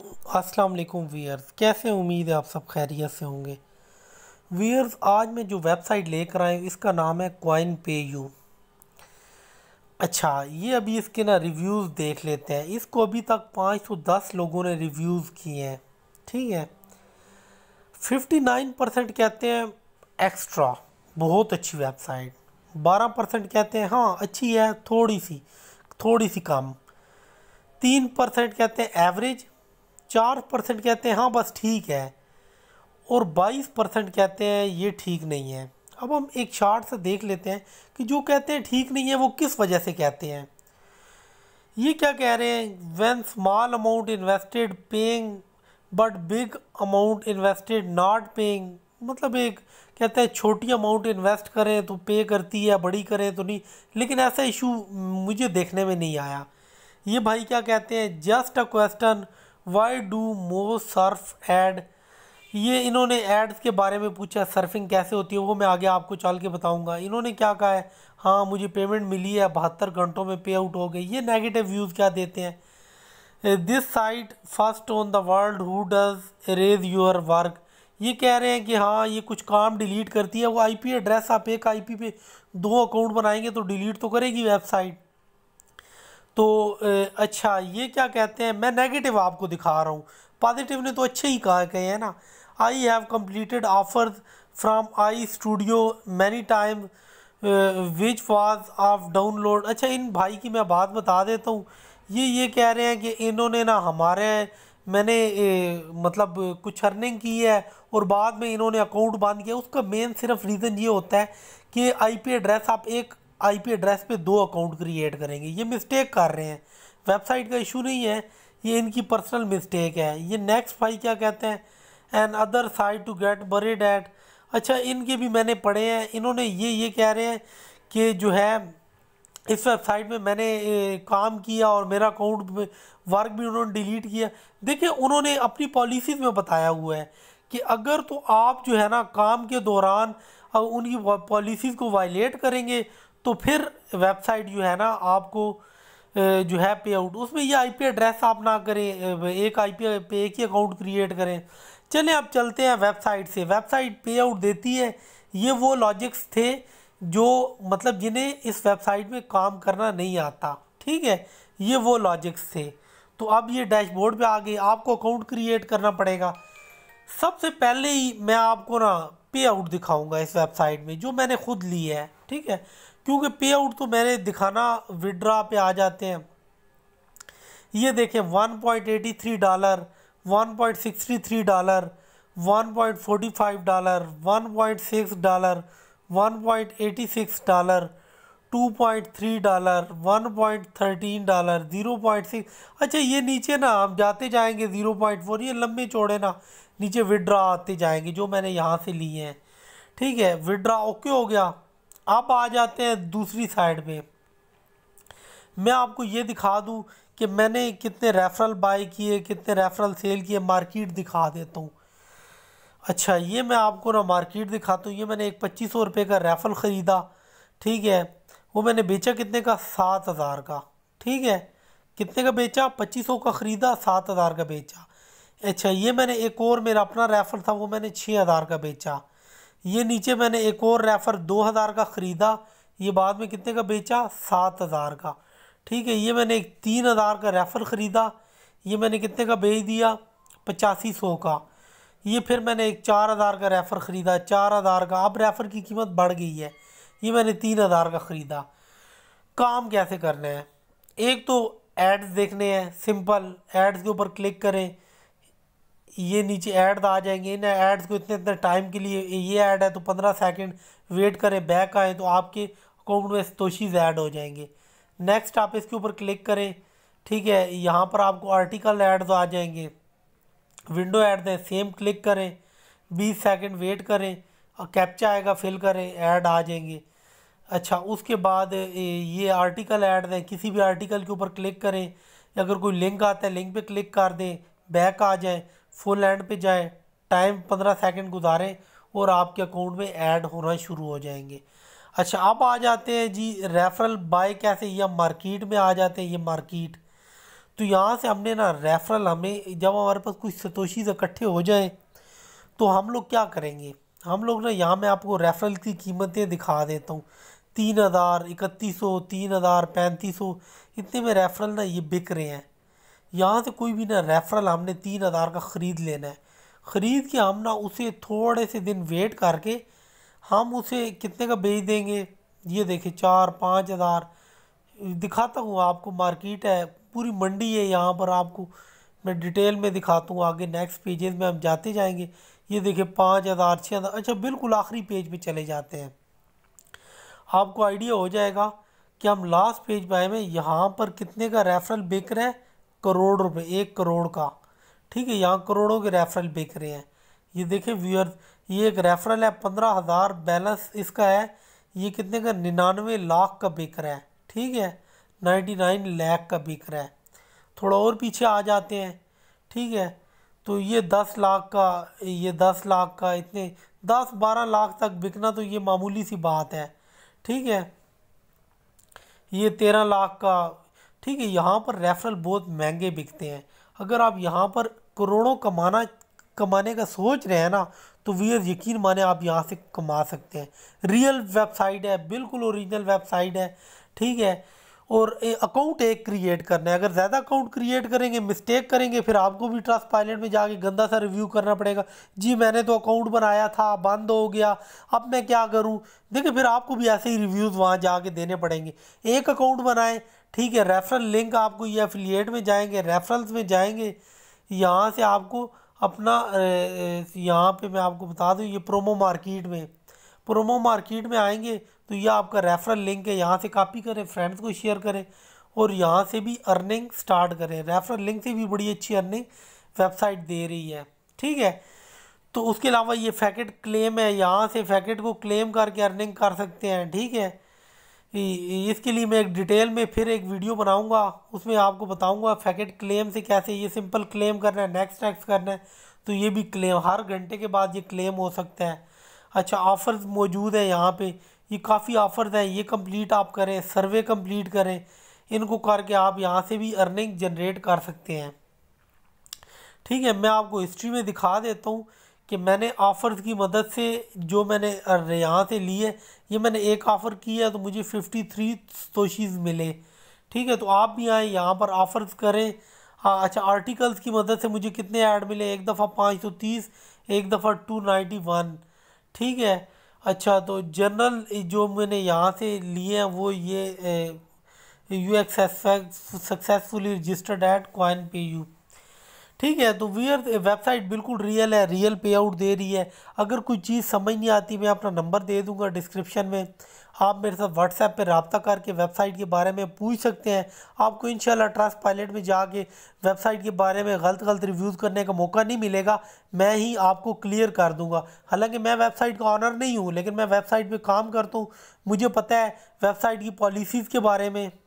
अस्सलाम वालेकुम वीयर्स कैसे उम्मीद है आप सब खैरियत से होंगे वीयर्स आज मैं जो वेबसाइट लेकर आया हूँ इसका नाम है कॉइन पे यू अच्छा ये अभी इसके ना रिव्यूज़ देख लेते हैं इसको अभी तक पाँच सौ दस लोगों ने रिव्यूज़ किए हैं ठीक है फिफ्टी नाइन परसेंट कहते हैं एक्स्ट्रा बहुत अच्छी वेबसाइट बारह परसेंट कहते हैं हाँ अच्छी है थोड़ी सी थोड़ी सी कम तीन परसेंट कहते हैं एवरेज चार परसेंट कहते हैं हाँ बस ठीक है और बाईस परसेंट कहते हैं ये ठीक नहीं है अब हम एक चार्ट से देख लेते हैं कि जो कहते हैं ठीक नहीं है वो किस वजह से कहते हैं ये क्या कह रहे हैं when small amount invested paying but big amount invested not paying मतलब एक कहते हैं छोटी अमाउंट इन्वेस्ट करें तो पे करती है बड़ी करें तो नहीं लेकिन ऐसा इशू मुझे देखने में नहीं आया ये भाई क्या कहते हैं just a question why do more surf ad ये इन्होंने एड्स के बारे में पूछा सर्फिंग कैसे होती है वो मैं आगे आपको चल के बताऊंगा इन्होंने क्या कहा है हाँ मुझे पेमेंट मिली है बहत्तर घंटों में पे आउट हो गई ये नेगेटिव व्यूज़ क्या देते हैं this site first on the world who does raise your work ये कह रहे हैं कि हाँ ये कुछ काम डिलीट करती है वो आईपी एड्रेस आप एक आईपी पे दो अकाउंट बनाएंगे तो डिलीट तो करेगी वेबसाइट तो अच्छा ये क्या कहते हैं मैं नेगेटिव आपको दिखा रहा हूँ पॉजिटिव ने तो अच्छे ही कहा कहे हैं ना I have completed offer from I studio many time which was of download अच्छा इन भाई की मैं बात बता देता हूँ ये ये कह रहे हैं कि इन्होंने ना हमारे मैंने ए, मतलब कुछ अर्निंग की है और बाद में इन्होंने अकाउंट बंद किया उसका मेन सिर्फ रीज़न ये होता है कि आईपी एड्रेस आप एक आईपी एड्रेस पे दो अकाउंट क्रिएट करेंगे ये मिस्टेक कर रहे हैं वेबसाइट का इशू नहीं है ये इनकी पर्सनल मिस्टेक है ये नेक्स्ट भाई क्या कहते हैं another side to get bored at अच्छा इनके भी मैंने पढ़े हैं इन्होंने ये ये कह रहे हैं कि जो है इस वेबसाइट में मैंने काम किया और मेरा अकाउंट वर्क भी उन्होंने डिलीट किया देखिए उन्होंने अपनी पॉलिसीज़ में बताया हुआ है कि अगर तो आप जो है ना काम के दौरान उनकी पॉलिसीज़ को वायलेट करेंगे तो फिर वेबसाइट जो है ना आपको जो है पे आउट उसमें ये आईपी एड्रेस आप ना करें एक आईपी पे एक ही अकाउंट क्रिएट करें चलें आप चलते हैं वेबसाइट से वेबसाइट पे आउट देती है ये वो लॉजिक्स थे जो मतलब जिन्हें इस वेबसाइट में काम करना नहीं आता ठीक है ये वो लॉजिक्स थे तो अब ये डैशबोर्ड पे आ गए आपको अकाउंट क्रिएट करना पड़ेगा सबसे पहले ही मैं आपको ना पे आउट दिखाऊँगा इस वेबसाइट में जो मैंने खुद ली है ठीक है क्योंकि पे आउट तो मैंने दिखाना विड्रा पे आ जाते हैं ये देखें 1.83 dollar 1.63 dollar 1.45 dollar 1.6 dollar 1.86 dollar 2.3 dollar 1.13 dollar 0.6 अच्छा ये नीचे ना हम जाते जाएंगे 0.4 ये लंबे चौड़े ना नीचे विड्रा आते जाएंगे जो मैंने यहाँ से लिए हैं ठीक है विड्रा ओके हो गया अब आ जाते हैं दूसरी साइड में मैं आपको ये दिखा दूं कि मैंने कितने रेफरल बाय किए कितने रेफरल सेल किए मार्केट दिखा देता हूँ अच्छा ये मैं आपको ना मार्केट दिखाता हूँ ये मैंने एक पच्चीस सौ रुपये का रेफल ख़रीदा ठीक है वो मैंने बेचा कितने का सात हज़ार का ठीक है कितने का बेचा पच्चीस सौ का ख़रीदा सात हज़ार का बेचा अच्छा ये मैंने एक और मेरा अपना रेफर था वो मैंने छः हज़ार का बेचा ये नीचे मैंने एक और रेफ़र दो हज़ार का ख़रीदा ये बाद में कितने का बेचा सात हज़ार का ठीक है ये मैंने एक तीन हज़ार का रेफ़र ख़रीदा ये मैंने कितने का बेच दिया पचासी सौ का ये फिर मैंने एक चार हज़ार का रेफ़र ख़रीदा चार हज़ार का अब रेफ़र की कीमत बढ़ गई है ये मैंने तीन हज़ार का ख़रीदा काम कैसे करना है एक तो एड्स देखने हैं सिंपल एड्स के ऊपर क्लिक करें ये नीचे ऐड आ जाएंगे इन ऐड्स को इतने इतने टाइम के लिए ये ऐड है तो पंद्रह सेकेंड वेट करें बैक आएँ तो आपके अकाउंट में तोशीज़ ऐड हो जाएंगे नेक्स्ट आप इसके ऊपर क्लिक करें ठीक है यहाँ पर आपको आर्टिकल एड्स आ जाएंगे विंडो एड्स दें सेम क्लिक करें बीस सेकेंड वेट करें और कैप्चा आएगा फिल करें ऐड आ जाएंगे अच्छा उसके बाद ये आर्टिकल ऐड दें किसी भी आर्टिकल के ऊपर क्लिक करें अगर कोई लिंक आता है लिंक पे क्लिक कर दें बैक आ जाए फुल एंड पे जाएं टाइम पंद्रह सेकंड गुजारें और आपके अकाउंट में ऐड होना शुरू हो जाएंगे अच्छा अब आ जाते हैं जी रेफरल बाय कैसे या मार्केट में आ जाते हैं ये मार्केट तो यहाँ से हमने ना रेफरल हमें जब हमारे पास कुछ सतोशीज इकट्ठे हो जाएँ तो हम लोग क्या करेंगे हम लोग ना यहाँ मैं आपको रेफरल की कीमतें दिखा देता हूँ तीन हज़ार इकतीस सौ तीन हज़ार पैंतीस सौ इतने में रेफरल ना ये बिक रहे हैं यहाँ से कोई भी ना रेफरल हमने तीन हज़ार का ख़रीद लेना है ख़रीद के हम ना उसे थोड़े से दिन वेट करके हम उसे कितने का बेच देंगे ये देखें चार पाँच हज़ार दिखाता हूँ आपको मार्केट है पूरी मंडी है यहाँ पर आपको मैं डिटेल में दिखाता हूँ आगे नेक्स्ट पेजेस में हम जाते जाएंगे ये देखिए पाँच हज़ार छः हज़ार अच्छा बिल्कुल आखिरी पेज पे चले जाते हैं आपको आइडिया हो जाएगा कि हम लास्ट पेज पर आए हैं यहाँ पर कितने का रेफरल बिक रहा है करोड़ रुपए एक करोड़ का ठीक है यहाँ करोड़ों के रेफरल बिक रहे हैं ये देखिए व्यूअर ये एक रेफरल है पंद्रह हज़ार बैलेंस इसका है ये कितने का निन्यानवे लाख का बिक रहा है ठीक है नाइन्टी नाइन लैख का बिक रहा है थोड़ा और पीछे आ जाते हैं ठीक है तो ये दस लाख का ये दस लाख का इतने दस बारह लाख तक बिकना तो ये मामूली सी बात है ठीक है ये तेरह लाख का ठीक है यहाँ पर रेफरल बहुत महंगे बिकते हैं अगर आप यहाँ पर करोड़ों कमाना कमाने का सोच रहे हैं ना तो वीयर यकीन माने आप यहाँ से कमा सकते हैं रियल वेबसाइट है बिल्कुल ओरिजिनल वेबसाइट है ठीक है और अकाउंट एक क्रिएट करना है अगर ज़्यादा अकाउंट क्रिएट करेंगे मिस्टेक करेंगे फिर आपको भी ट्रस्ट पायलट में जाके गंदा सा रिव्यू करना पड़ेगा जी मैंने तो अकाउंट बनाया था बंद हो गया अब मैं क्या करूं देखिए फिर आपको भी ऐसे ही रिव्यूज़ वहां जाके देने पड़ेंगे एक अकाउंट बनाएं ठीक है रेफरल लिंक आपको ये एफिलिएट में जाएंगे रेफरल्स में जाएंगे यहाँ से आपको अपना यहाँ पे मैं आपको बता दूँ ये प्रोमो मार्केट में प्रोमो मार्केट में आएंगे तो ये आपका रेफरल लिंक है यहाँ से कॉपी करें फ्रेंड्स को शेयर करें और यहाँ से भी अर्निंग स्टार्ट करें रेफरल लिंक से भी बड़ी अच्छी अर्निंग वेबसाइट दे रही है ठीक है तो उसके अलावा ये फैकेट क्लेम है यहाँ से फैकेट को क्लेम करके अर्निंग कर सकते हैं ठीक है इसके लिए मैं एक डिटेल में फिर एक वीडियो बनाऊंगा उसमें आपको बताऊंगा फैकेट क्लेम से कैसे ये सिंपल क्लेम करना है नेक्स्ट टैक्स करना है तो ये भी क्लेम हर घंटे के बाद ये क्लेम हो सकता है अच्छा ऑफ़र्स मौजूद हैं यहाँ पे ये काफ़ी ऑफ़र्स हैं ये कंप्लीट आप करें सर्वे कंप्लीट करें इनको करके आप यहाँ से भी अर्निंग जनरेट कर सकते हैं ठीक है मैं आपको हिस्ट्री में दिखा देता हूँ कि मैंने ऑफ़र्स की मदद से जो मैंने यहाँ से लिए ये मैंने एक ऑफ़र किया तो मुझे फ़िफ्टी थ्री तोशीज़ मिले ठीक है तो आप भी आएँ यहाँ पर ऑफ़र्स करें हाँ अच्छा आर्टिकल्स की मदद से मुझे कितने ऐड मिले एक दफ़ा पाँच सौ तीस एक दफ़ा टू नाइन्टी वन ठीक है अच्छा तो जनरल जो मैंने यहाँ से लिए हैं वो ये you X successfully registered at Coin Pay U ठीक है तो वीयर वेबसाइट बिल्कुल रियल है रियल पे आउट दे रही है अगर कोई चीज़ समझ नहीं आती मैं अपना नंबर दे दूंगा डिस्क्रिप्शन में आप मेरे साथ व्हाट्सएप पे रबता करके वेबसाइट के बारे में पूछ सकते हैं आपको इन ट्रस्ट पायलट में जाके वेबसाइट के बारे में गलत गलत रिव्यूज़ करने का मौका नहीं मिलेगा मैं ही आपको क्लियर कर दूंगा हालांकि मैं वेबसाइट का ऑनर नहीं हूँ लेकिन मैं वेबसाइट पर काम करता हूँ मुझे पता है वेबसाइट की पॉलिसीज़ के बारे में